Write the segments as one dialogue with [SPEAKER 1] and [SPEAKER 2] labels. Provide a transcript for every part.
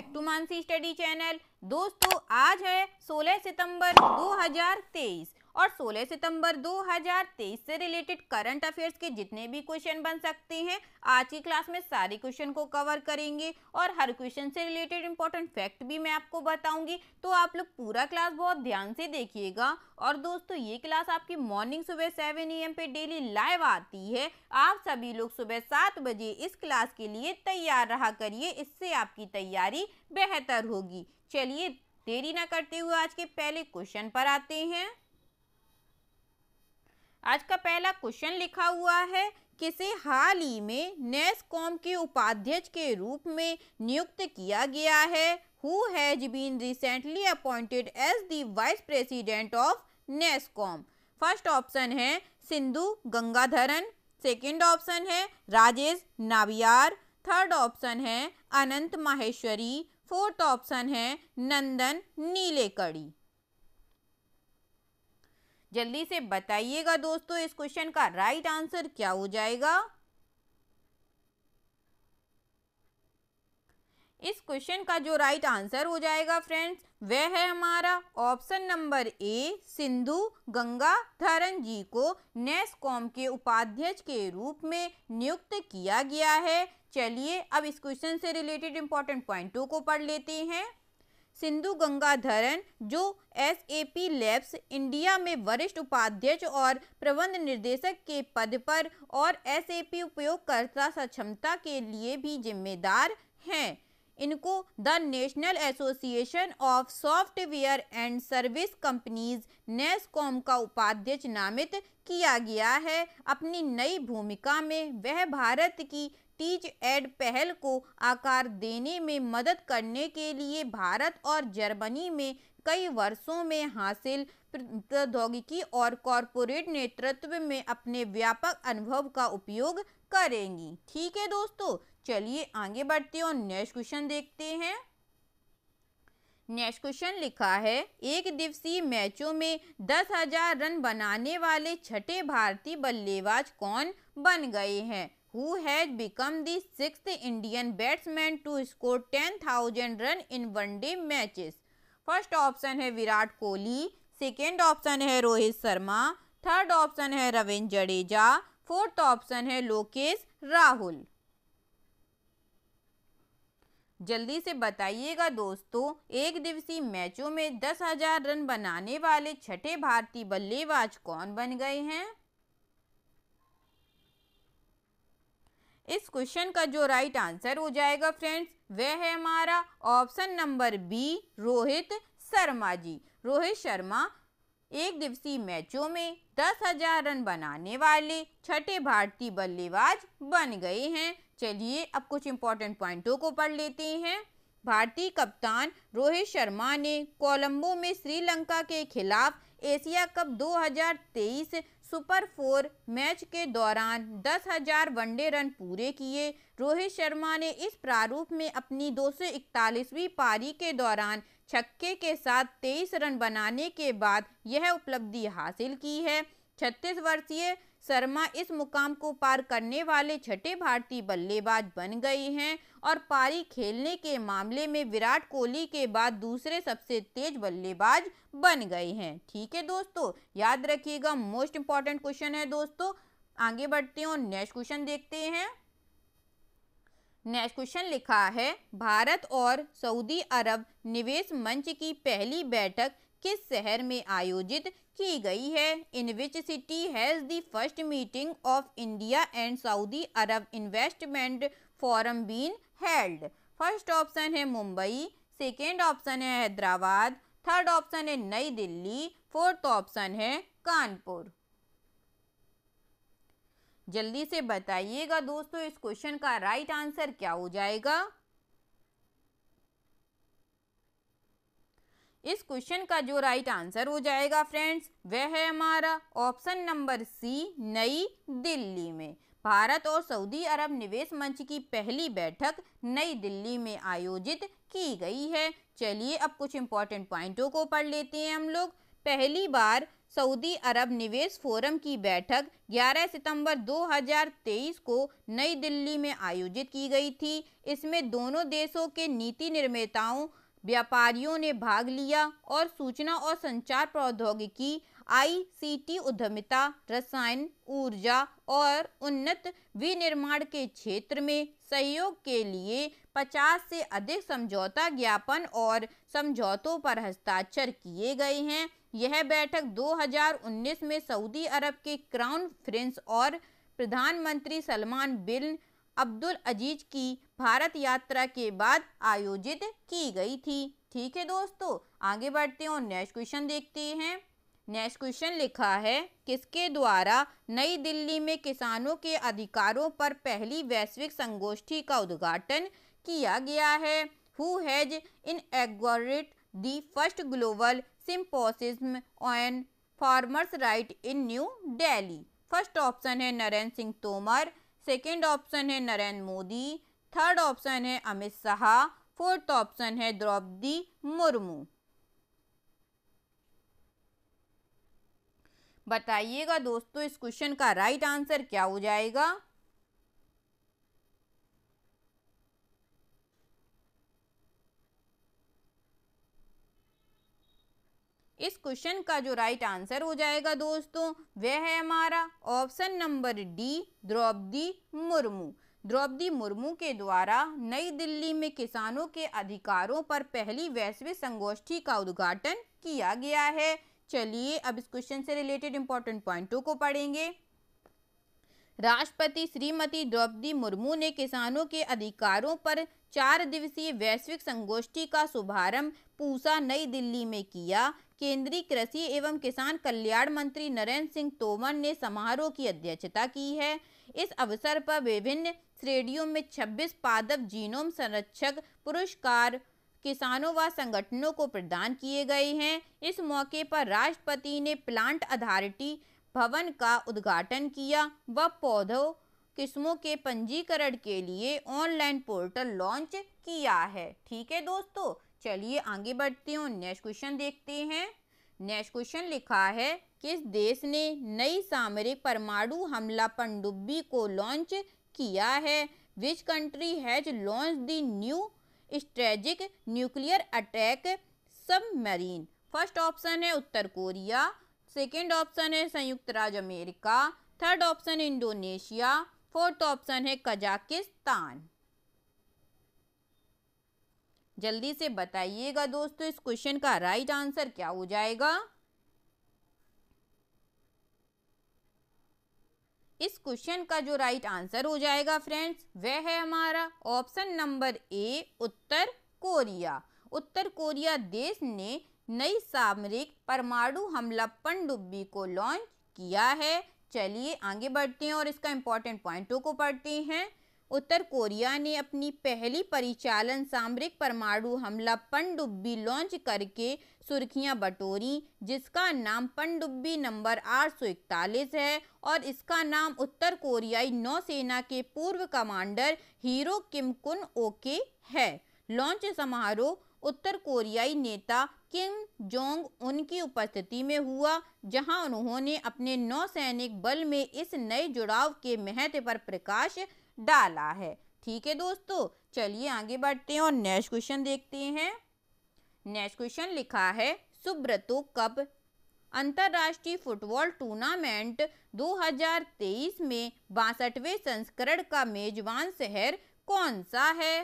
[SPEAKER 1] back to Mansi study channel दोस्तों आज है 16 सितंबर 2023 और 16 सितंबर 2023 से रिलेटेड करंट अफेयर्स के जितने भी क्वेश्चन बन सकते हैं आज की क्लास में सारे क्वेश्चन को कवर करेंगे और हर क्वेश्चन से रिलेटेड इंपॉर्टेंट फैक्ट भी मैं आपको बताऊंगी तो आप लोग पूरा क्लास बहुत ध्यान से देखिएगा और दोस्तों ये क्लास आपकी मॉर्निंग सुबह सेवन ई पे डेली लाइव आती है आप सभी लोग सुबह सात बजे इस क्लास के लिए तैयार रहा करिए इससे आपकी तैयारी बेहतर होगी चलिए देरी ना करते हुए आज के पहले क्वेश्चन पर आते हैं आज का पहला क्वेश्चन लिखा हुआ है किसे हाल ही में कॉम के उपाध्यक्ष के रूप में नियुक्त किया गया है who has been recently appointed as the vice president of com first option है सिंधु गंगाधरन सेकेंड ऑप्शन है राजेश नाबियार थर्ड ऑप्शन है अनंत माहेश्वरी फोर्थ ऑप्शन है नंदन नीलेकड़ी जल्दी से बताइएगा दोस्तों इस क्वेश्चन का राइट आंसर क्या हो जाएगा इस क्वेश्चन का जो राइट आंसर हो जाएगा फ्रेंड्स वह है हमारा option number A Sindhu Gangadharan ji को कॉम के उपाध्यक्ष के रूप में नियुक्त किया गया है चलिए अब इस क्वेश्चन से रिलेटेड इंपॉर्टेंट पॉइंटों को पढ़ लेते हैं सिंधु गंगाधरन जो S A P labs India में वरिष्ठ उपाध्यक्ष और प्रबंध निर्देशक के पद पर और एस ए पी उपयोगकर्ता सक्षमता के लिए भी जिम्मेदार हैं इनको the National Association of Software and Service Companies Nasscom का उपाध्यक्ष नामित किया गया है अपनी नई भूमिका में वह भारत की टीच एड पहल को आकार देने में मदद करने के लिए भारत और जर्मनी में कई वर्षों में हासिल प्रौद्योगिकी और कॉरपोरेट नेतृत्व में अपने व्यापक अनुभव का उपयोग करेंगी ठीक है दोस्तों चलिए आगे बढ़ते हैं और नेक्स्ट क्वेश्चन देखते हैं नेक्स्ट क्वेश्चन लिखा है एक दिवसीय मैचों में दस हजार रन बनाने वाले छठे भारतीय बल्लेबाज कौन बन गए हैं हु हैज बिकम दिक्स Indian batsman to score ten thousand run in one day day first option है विराट कोहली सेकेंड ऑप्शन है रोहित शर्मा थर्ड ऑप्शन है रविंद्र जडेजा फोर्थ ऑप्शन है लोकेश राहुल जल्दी से बताइएगा दोस्तों एक दिवसीय मैचों में दस हजार रन बनाने वाले छठे भारतीय बल्लेबाज कौन बन गए हैं इस क्वेश्चन का जो राइट आंसर हो जाएगा फ्रेंड्स वह है हमारा option number B Rohit Sharma ji Rohit Sharma एक दिवसीय मैचों में दस हजार रन बनाने वाले छठे भारतीय बल्लेबाज बन गए हैं चलिए अब कुछ इम्पोर्टेंट पॉइंटों को पढ़ लेते हैं भारतीय कप्तान रोहित शर्मा ने कोलंबो में श्रीलंका के खिलाफ Asia cup 2023 super four match के दौरान 10,000 वनडे रन पूरे किए रोहित शर्मा ने इस प्रारूप में अपनी 241वीं पारी के दौरान छक्के के साथ 23 रन बनाने के बाद यह उपलब्धि हासिल की है छत्तीस वर्षीय शर्मा इस मुकाम को पार करने वाले छठे भारतीय बल्लेबाज बन गए हैं और पारी खेलने के मामले में विराट कोहली के बाद दूसरे सबसे तेज बल्लेबाज बन गए हैं ठीक है दोस्तों याद रखिएगा मोस्ट इंपॉर्टेंट क्वेश्चन है दोस्तों आगे बढ़ते हैं और नेक्स्ट क्वेश्चन देखते हैं नेक्स्ट क्वेश्चन लिखा है भारत और सऊदी अरब निवेश मंच की पहली बैठक किस शहर में आयोजित की गई है in which city has the first meeting of India and Saudi Arab investment forum been held first option है मुंबई सेकेंड ऑप्शन है हैदराबाद थर्ड ऑप्शन है नई दिल्ली फोर्थ ऑप्शन है कानपुर जल्दी से बताइएगा दोस्तों इस क्वेश्चन का राइट आंसर क्या हो जाएगा इस क्वेश्चन का जो राइट आंसर हो जाएगा फ्रेंड्स वह है हमारा ऑप्शन नंबर सी नई दिल्ली में भारत और सऊदी अरब निवेश मंच की पहली बैठक नई दिल्ली में आयोजित की गई है चलिए अब कुछ इम्पोर्टेंट पॉइंटों को पढ़ लेते हैं हम लोग पहली बार सऊदी अरब निवेश फोरम की बैठक 11 सितंबर 2023 को नई दिल्ली में आयोजित की गई थी इसमें दोनों देशों के नीति निर्माताओं व्यापारियों ने भाग लिया और सूचना और संचार प्रौद्योगिकी आईसीटी उद्यमिता रसायन ऊर्जा और उन्नत विनिर्माण के क्षेत्र में सहयोग के लिए 50 से अधिक समझौता ज्ञापन और समझौतों पर हस्ताक्षर किए गए हैं यह बैठक 2019 में सऊदी अरब के क्राउन प्रिंस और प्रधानमंत्री सलमान बिन अब्दुल अजीज की भारत यात्रा के बाद आयोजित की गई थी ठीक है दोस्तों आगे बढ़ते हैं और नेक्स्ट क्वेश्चन देखते हैं नेक्स्ट क्वेश्चन लिखा है किसके द्वारा नई दिल्ली में किसानों के अधिकारों पर पहली वैश्विक संगोष्ठी का उद्घाटन किया गया है who has inaugurated the first global symposium on farmers right in New Delhi first option है नरेंद्र सिंह तोमर सेकेंड ऑप्शन है नरेंद्र मोदी थर्ड ऑप्शन है अमित शाह फोर्थ ऑप्शन है द्रौपदी मुर्मू बताइएगा दोस्तों इस क्वेश्चन का राइट आंसर क्या हो जाएगा इस क्वेश्चन का जो राइट आंसर हो जाएगा दोस्तों वह है हमारा option number D Draupadi Murmu Draupadi Murmu के द्वारा नई दिल्ली में किसानों के अधिकारों पर पहली वैश्विक संगोष्ठी का उद्घाटन किया गया है चलिए अब इस क्वेश्चन से रिलेटेड इंपॉर्टेंट पॉइंटों को पढ़ेंगे राष्ट्रपति श्रीमती द्रौपदी मुर्मू ने किसानों के अधिकारों पर चार दिवसीय वैश्विक संगोष्ठी का शुभारंभ पूसा नई दिल्ली में किया केंद्रीय कृषि एवं किसान कल्याण मंत्री नरेंद्र सिंह तोमर ने समारोह की अध्यक्षता की है इस अवसर पर विभिन्न श्रेणियों में 26 पादप जीनोम संरक्षक पुरस्कार किसानों व संगठनों को प्रदान किए गए हैं इस मौके पर राष्ट्रपति ने प्लांट अथॉरिटी भवन का उद्घाटन किया व पौधों किस्मों के पंजीकरण के लिए ऑनलाइन पोर्टल लॉन्च किया है ठीक है दोस्तों चलिए आगे बढ़ते हूँ नेक्स्ट क्वेश्चन देखते हैं नेक्स्ट क्वेश्चन लिखा है किस देश ने नई सामरिक परमाणु हमला पनडुब्बी को लॉन्च किया है which country has launch the new strategic nuclear attack submarine first option है उत्तर कोरिया सेकेंड ऑप्शन है संयुक्त राज्य America third option Indonesia fourth option है कजाकिस्तान जल्दी से बताइएगा दोस्तों इस क्वेश्चन का राइट आंसर क्या हो जाएगा इस क्वेश्चन का जो राइट आंसर हो जाएगा फ्रेंड्स वह है हमारा ऑप्शन नंबर ए उत्तर कोरिया उत्तर कोरिया देश ने नई सामरिक परमाणु हमला पनडुब्बी को लॉन्च किया है चलिए आगे बढ़ते हैं और इसका इम्पोर्टेंट पॉइंटों को पढ़ते हैं उत्तर कोरिया ने अपनी पहली परिचालन सामरिक परमाणु हमला पनडुब्बी लॉन्च करके सुर्खियां बटोरी जिसका नाम पनडुब्बी नंबर आठ है और इसका नाम उत्तर कोरियाई नौसेना के पूर्व कमांडर हीरो किम कुन ओके है लॉन्च समारोह उत्तर कोरियाई नेता किम जोंग उनकी उपस्थिति में हुआ जहां उन्होंने अपने नौसैनिक बल में इस नए जुड़ाव के महत्व पर प्रकाश डाला है ठीक है दोस्तों चलिए आगे बढ़ते हैं और नेक्स्ट क्वेश्चन देखते हैं नेक्स्ट क्वेश्चन लिखा है सुब्रतो कप अंतर्राष्ट्रीय फुटबॉल टूर्नामेंट 2023 में बासठवें संस्करण का मेजबान शहर कौन सा है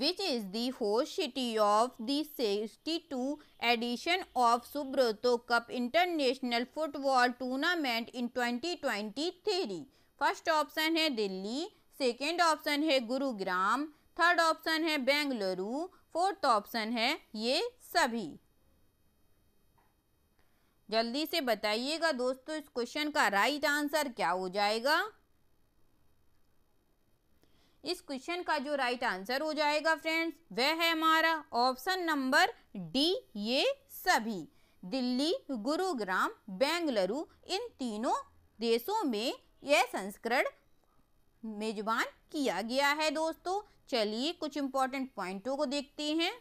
[SPEAKER 1] which is the host city of the sixty two edition of Subroto cup international football tournament in 2023 first option है दिल्ली सेकेंड ऑप्शन है गुरुग्राम थर्ड ऑप्शन है बेंगलुरु फोर्थ ऑप्शन है ये सभी जल्दी से बताइएगा दोस्तों इस क्वेश्चन का राइट आंसर क्या हो जाएगा इस क्वेश्चन का जो राइट आंसर हो जाएगा फ्रेंड्स वह है हमारा ऑप्शन नंबर डी ये सभी दिल्ली गुरुग्राम बेंगलुरु इन तीनों देशों में यह संस्करण मेजबान किया गया है दोस्तों चलिए कुछ इंपॉर्टेंट पॉइंटों को देखते हैं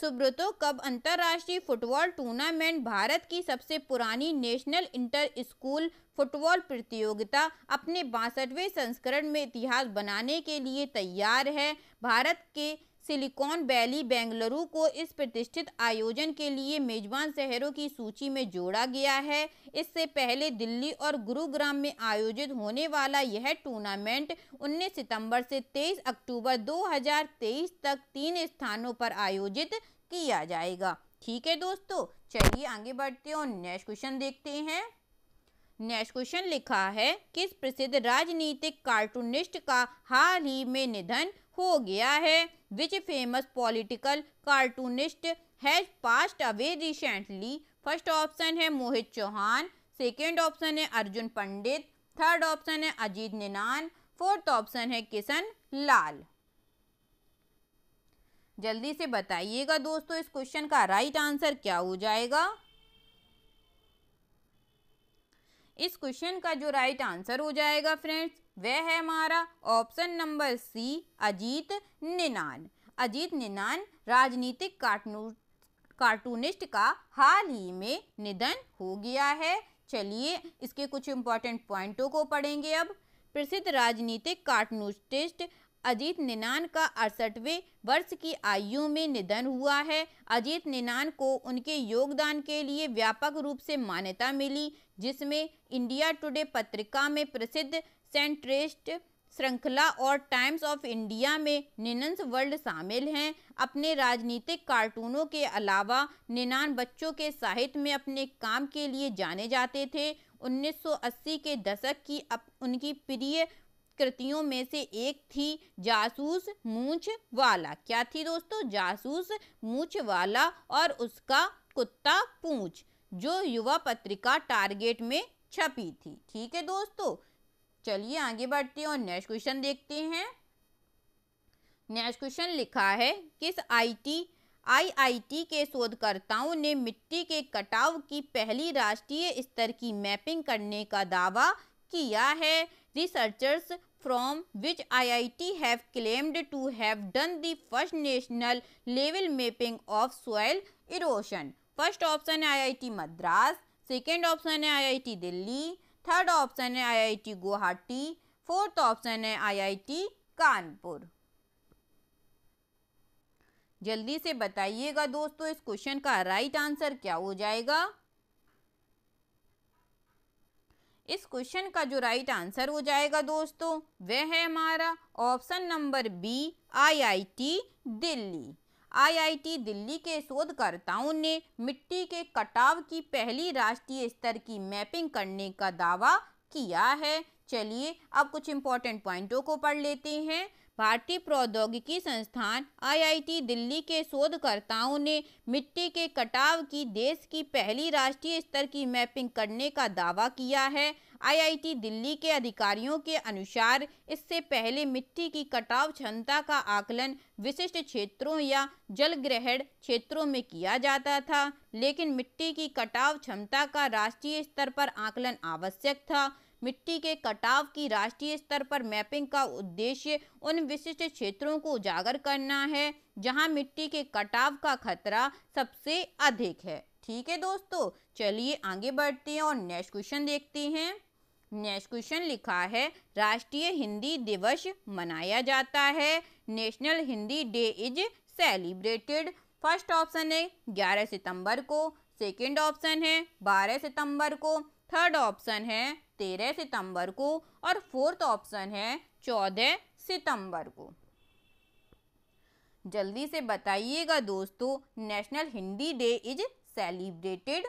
[SPEAKER 1] सुब्रतो कब अंतर्राष्ट्रीय फुटबॉल टूर्नामेंट भारत की सबसे पुरानी नेशनल इंटर स्कूल फुटबॉल प्रतियोगिता अपने बासठवें संस्करण में इतिहास बनाने के लिए तैयार है भारत के सिलिकॉन वैली बेंगलुरु को इस प्रतिष्ठित आयोजन के लिए मेजबान शहरों की सूची में जोड़ा गया है इससे पहले दिल्ली और गुरुग्राम में आयोजित होने वाला यह टूर्नामेंट 19 सितंबर से 23 अक्टूबर 2023 तक तीन स्थानों पर आयोजित किया जाएगा ठीक है दोस्तों चलिए आगे बढ़ते हैं और नेक्स्ट क्वेश्चन देखते हैं नेक्स्ट क्वेश्चन लिखा है किस प्रसिद्ध राजनीतिक कार्टूनिस्ट का हाल ही में निधन हो गया है which famous political cartoonist has passed away recently first option है मोहित चौहान सेकेंड ऑप्शन है अर्जुन पंडित थर्ड ऑप्शन है अजीत निनान फोर्थ ऑप्शन है किशन लाल जल्दी से बताइएगा दोस्तों इस क्वेश्चन का राइट आंसर क्या हो जाएगा इस क्वेश्चन का जो राइट आंसर हो जाएगा फ्रेंड्स वह है हमारा option number C Ajit Ninan Ajit Ninan राजनीतिक कार्टून कार्टूनिस्ट का हाल ही में निधन हो गया है चलिए इसके कुछ इम्पॉर्टेंट पॉइंटों को पढ़ेंगे अब प्रसिद्ध राजनीतिक कार्टूनिस्ट अजीत निनान का अड़सठवें वर्ष की आयु में निधन हुआ है अजीत निनान को उनके योगदान के लिए व्यापक रूप से मान्यता मिली जिसमें इंडिया टुडे पत्रिका में प्रसिद्ध सेंट्रेस्ट श्रृंखला और टाइम्स ऑफ इंडिया में निनंस वर्ल्ड शामिल हैं अपने राजनीतिक कार्टूनों के अलावा निनान बच्चों के साहित्य में अपने काम के लिए जाने जाते थे 1980 के दशक की अप, उनकी प्रिय कृतियों में से एक थी जासूस मूछ वाला क्या थी दोस्तों जासूस मूछ वाला और उसका कुत्ता पूछ जो युवा पत्रिका टारगेट में छपी थी ठीक है दोस्तों चलिए आगे बढ़ते हैं और नेक्स्ट क्वेश्चन देखते हैं नेक्स्ट क्वेश्चन लिखा है किस आईटी आईआईटी के शोधकर्ताओं ने मिट्टी के कटाव की पहली राष्ट्रीय स्तर की मैपिंग करने का दावा किया है researchers from which IIT have claimed to have done the first national level mapping of soil erosion first option है आईआईटी मद्रास सेकेंड ऑप्शन है आईआईटी दिल्ली थर्ड ऑप्शन है आईआईटी गुवाहाटी फोर्थ ऑप्शन है आईआईटी कानपुर जल्दी से बताइएगा दोस्तों इस क्वेश्चन का राइट आंसर क्या हो जाएगा इस क्वेश्चन का जो राइट आंसर हो जाएगा दोस्तों वह है हमारा option number B IIT Delhi IIT Delhi के शोधकर्ताओं ने मिट्टी के कटाव की पहली राष्ट्रीय स्तर की मैपिंग करने का दावा किया है चलिए अब कुछ इम्पोर्टेंट पॉइंटों को पढ़ लेते हैं भारतीय प्रौद्योगिकी संस्थान आईआईटी दिल्ली के शोधकर्ताओं ने मिट्टी के कटाव की देश की पहली राष्ट्रीय स्तर की मैपिंग करने का दावा किया है आईआईटी दिल्ली के अधिकारियों के अनुसार इससे पहले मिट्टी की कटाव क्षमता का आकलन विशिष्ट क्षेत्रों या जलग्रहण क्षेत्रों में किया जाता था लेकिन मिट्टी की कटाव क्षमता का राष्ट्रीय स्तर पर आकलन आवश्यक था मिट्टी के कटाव की राष्ट्रीय स्तर पर मैपिंग का उद्देश्य उन विशिष्ट क्षेत्रों को उजागर करना है जहां मिट्टी के कटाव का खतरा सबसे अधिक है ठीक है दोस्तों चलिए आगे बढ़ते हैं और नेक्स्ट क्वेश्चन देखते हैं नेक्स्ट क्वेश्चन लिखा है राष्ट्रीय हिंदी दिवस मनाया जाता है national Hindi day is celebrated first option है 11 सितंबर को सेकंड ऑप्शन है 12 सितंबर को थर्ड ऑप्शन है तेरह सितंबर को और फोर्थ ऑप्शन है चौदह सितंबर को जल्दी से बताइएगा दोस्तों national Hindi day is celebrated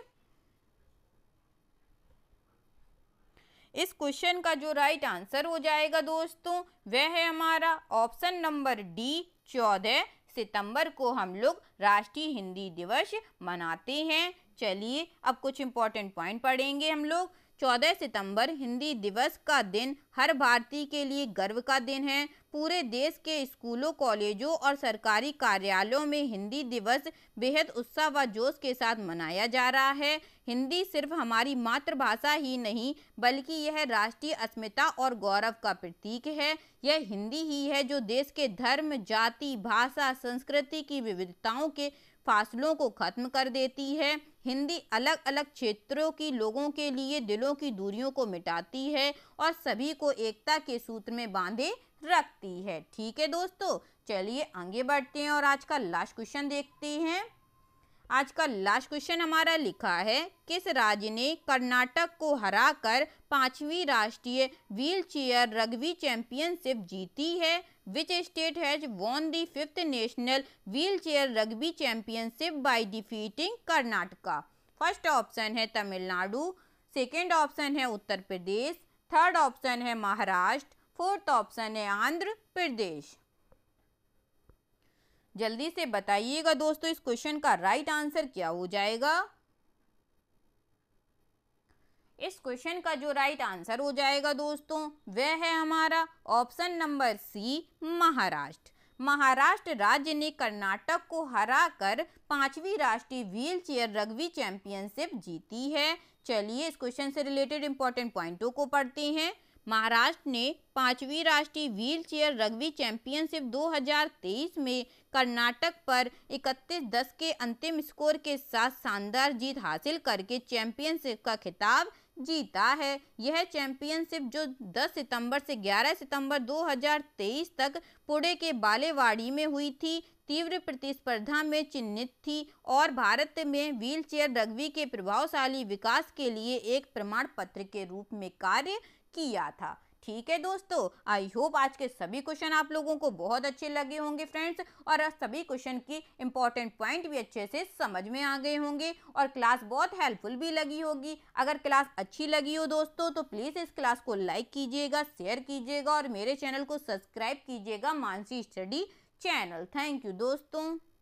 [SPEAKER 1] इस क्वेश्चन का जो राइट आंसर हो जाएगा दोस्तों वह है हमारा ऑप्शन नंबर डी चौदह सितंबर को हम लोग राष्ट्रीय हिंदी दिवस मनाते हैं चलिए अब कुछ इम्पोर्टेंट पॉइंट पढ़ेंगे हम लोग 14 सितंबर हिंदी दिवस का दिन हर भारतीय के लिए गर्व का दिन है पूरे देश के स्कूलों कॉलेजों और सरकारी कार्यालयों में हिंदी दिवस बेहद उत्साह व जोश के साथ मनाया जा रहा है हिंदी सिर्फ हमारी मातृभाषा ही नहीं बल्कि यह राष्ट्रीय अस्मिता और गौरव का प्रतीक है यह हिंदी ही है जो देश के धर्म जाति भाषा संस्कृति की विविधताओं के फासलों को ख़त्म कर देती है हिंदी अलग अलग क्षेत्रों की लोगों के लिए दिलों की दूरियों को मिटाती है और सभी को एकता के सूत्र में बांधे रखती है ठीक है दोस्तों चलिए आगे बढ़ते हैं और आज का लास्ट क्वेश्चन देखते हैं आज का लास्ट क्वेश्चन हमारा लिखा है किस राज्य ने कर्नाटक को हराकर पांचवी राष्ट्रीय व्हीलचेयर रग्बी चैंपियनशिप जीती है which state has won the fifth national wheelchair rugby championship by defeating Karnataka first option है तमिलनाडु सेकेंड ऑप्शन है उत्तर प्रदेश थर्ड ऑप्शन है महाराष्ट्र फोर्थ ऑप्शन है आंध्र प्रदेश जल्दी से बताइएगा दोस्तों इस क्वेश्चन का राइट आंसर क्या हो जाएगा इस क्वेश्चन का जो राइट आंसर हो जाएगा दोस्तों वह है हमारा option number C Maharashtra Maharashtra राज्य ने कर्नाटक को हराकर पांचवी राष्ट्रीय व्हील चेयर रग्बी चैंपियनशिप जीती है चलिए इस क्वेश्चन से रिलेटेड इंपॉर्टेंट पॉइंटों को पढ़ते हैं महाराष्ट्र ने पांचवी राष्ट्रीय व्हीलचेयर रग्बी चैंपियनशिप 2023 में कर्नाटक पर 31 दस के अंतिम स्कोर के साथ शानदार जीत हासिल करके चैंपियनशिप का खिताब जीता है यह चैंपियनशिप जो 10 सितंबर से 11 सितंबर 2023 तक पुणे के बालेवाड़ी में हुई थी तीव्र प्रतिस्पर्धा में चिन्हित थी और भारत में व्हीलचेयर रग्बी के प्रभावशाली विकास के लिए एक प्रमाण पत्र के रूप में कार्य किया था ठीक है दोस्तों आई होप आज के सभी क्वेश्चन आप लोगों को बहुत अच्छे लगे होंगे फ्रेंड्स और सभी क्वेश्चन की इंपॉर्टेंट पॉइंट भी अच्छे से समझ में आ गए होंगे और क्लास बहुत हेल्पफुल भी लगी होगी अगर क्लास अच्छी लगी हो दोस्तों तो प्लीज़ इस क्लास को लाइक कीजिएगा शेयर कीजिएगा और मेरे चैनल को सब्सक्राइब कीजिएगा Mansi study channel thank you दोस्तों